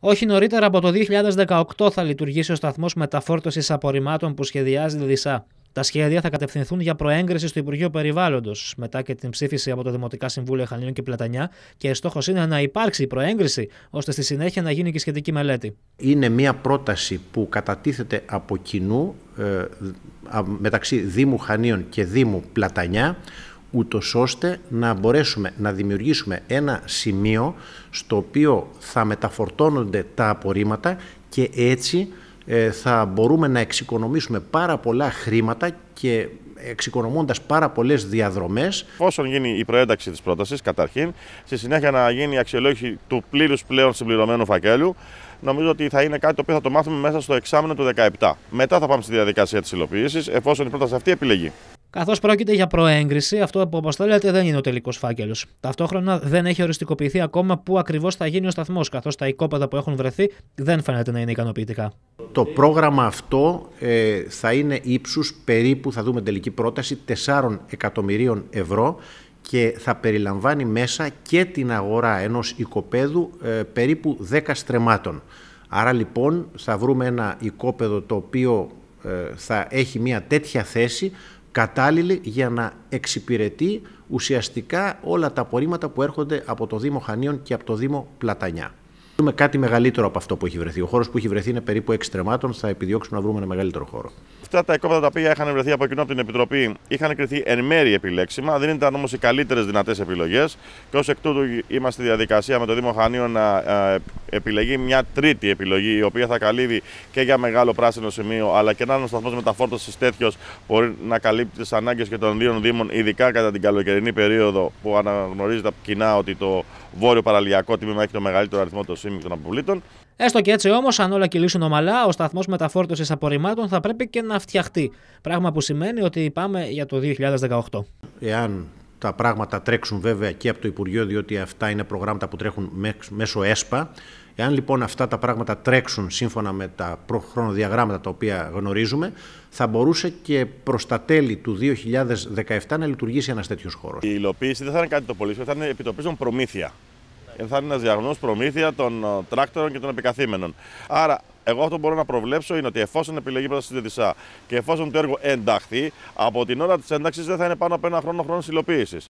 Όχι νωρίτερα από το 2018 θα λειτουργήσει ο σταθμός μεταφόρτωσης απορριμμάτων που σχεδιάζει ΔΙΣΑ. Τα σχέδια θα κατευθυνθούν για προέγκριση στο Υπουργείο Περιβάλλοντος, μετά και την ψήφιση από το Δημοτικά Συμβούλιο Χανίων και Πλατανιά, και στόχος είναι να υπάρξει η προέγκριση, ώστε στη συνέχεια να γίνει και σχετική μελέτη. Είναι μια πρόταση που κατατίθεται από κοινού ε, μεταξύ Δήμου Χανίων και Δήμου Πλατανιά, ούτως ώστε να μπορέσουμε να δημιουργήσουμε ένα σημείο στο οποίο θα μεταφορτώνονται τα απορρίμματα και έτσι ε, θα μπορούμε να εξοικονομήσουμε πάρα πολλά χρήματα και εξοικονομώντας πάρα πολλές διαδρομές. Όσον γίνει η προένταξη της πρότασης, καταρχήν, στη συνέχεια να γίνει η αξιολόγηση του πλήρους πλέον συμπληρωμένου φακέλου, νομίζω ότι θα είναι κάτι το οποίο θα το μάθουμε μέσα στο εξάμεινο του 2017. Μετά θα πάμε στη διαδικασία της υλοποίησης, εφόσον η πρόταση αυτή επιλεγεί. Καθώς πρόκειται για προέγκριση, αυτό που αποστέλλεται δεν είναι ο τελικός φάκελος. Ταυτόχρονα δεν έχει οριστικοποιηθεί ακόμα πού ακριβώς θα γίνει ο σταθμός, καθώς τα οικόπεδα που έχουν βρεθεί δεν φαίνεται να είναι ικανοποιητικά. Το πρόγραμμα αυτό ε, θα είναι ύψους περίπου, θα δούμε τελική πρόταση, 4 εκατομμυρίων ευρώ και θα περιλαμβάνει μέσα και την αγορά ενός οικοπεδου ε, περίπου 10 στρεμάτων. Άρα λοιπόν θα βρούμε ένα οικόπεδο το οποίο ε, θα έχει μια τέτοια θέση κατάλληλη για να εξυπηρετεί ουσιαστικά όλα τα απορρίμματα που έρχονται από το Δήμο Χανίων και από το Δήμο Πλατανιά. Με κάτι μεγαλύτερο από αυτό που έχει βρεθεί. Ο χώρος που έχει βρεθεί είναι περίπου 6 τρεμάτων. Θα επιδιώξουμε να βρούμε ένα μεγαλύτερο χώρο. Αυτά τα εκόπεδα τα οποία είχαν βρεθεί από κοινό από την Επιτροπή είχαν κρυθεί εν μέρη επιλέξιμα. Δεν ήταν όμως οι καλύτερες δυνατές επιλογές. Και ως εκ τούτου είμαστε διαδικασία με το Δήμο Χανίων να ε, επιλεγεί μια τρίτη επιλογή η οποία θα καλύβει και για μεγάλο πράσινο σημείο αλλά και έναν σταθμός μεταφόρτωσης τέτοιος μπορεί να καλύπτει τις ανάγκες και των δύο Δήμων, ειδικά κατά την καλοκαιρινή περίοδο που αναγνωρίζεται κοινά ότι το βόρειο παραλιακό τμήμα έχει το μεγαλύτερο αριθμό των των αποβλήτων. Έστω και έτσι όμως, αν όλα κυλήσουν ομαλά, ο σταθμός μεταφόρτωσης απορριμμάτων θα πρέπει και να φτιαχτεί. Πράγμα που σημαίνει ότι πάμε για το 2018. Εάν τα πράγματα τρέξουν βέβαια και από το Υπουργείο, διότι αυτά είναι προγράμματα που τρέχουν μέσω ΕΣΠΑ. Εάν λοιπόν αυτά τα πράγματα τρέξουν σύμφωνα με τα χρονοδιαγράμματα τα οποία γνωρίζουμε, θα μπορούσε και προς τα τέλη του 2017 να λειτουργήσει ένας τέτοιος χώρος. Η υλοποίηση δεν θα είναι κάτι το πολύ, θα είναι επιτοπίζον προμήθεια θα διαγνώ προμήθεια των ε, τράκτορων και των επικαθήμενων. Άρα, εγώ αυτό που μπορώ να προβλέψω είναι ότι εφόσον επιλεγεί πρώτα στην και εφόσον το έργο ενταχθεί, από την ώρα της ένταξης δεν θα είναι πάνω από ένα χρόνο χρόνος υλοποίησης.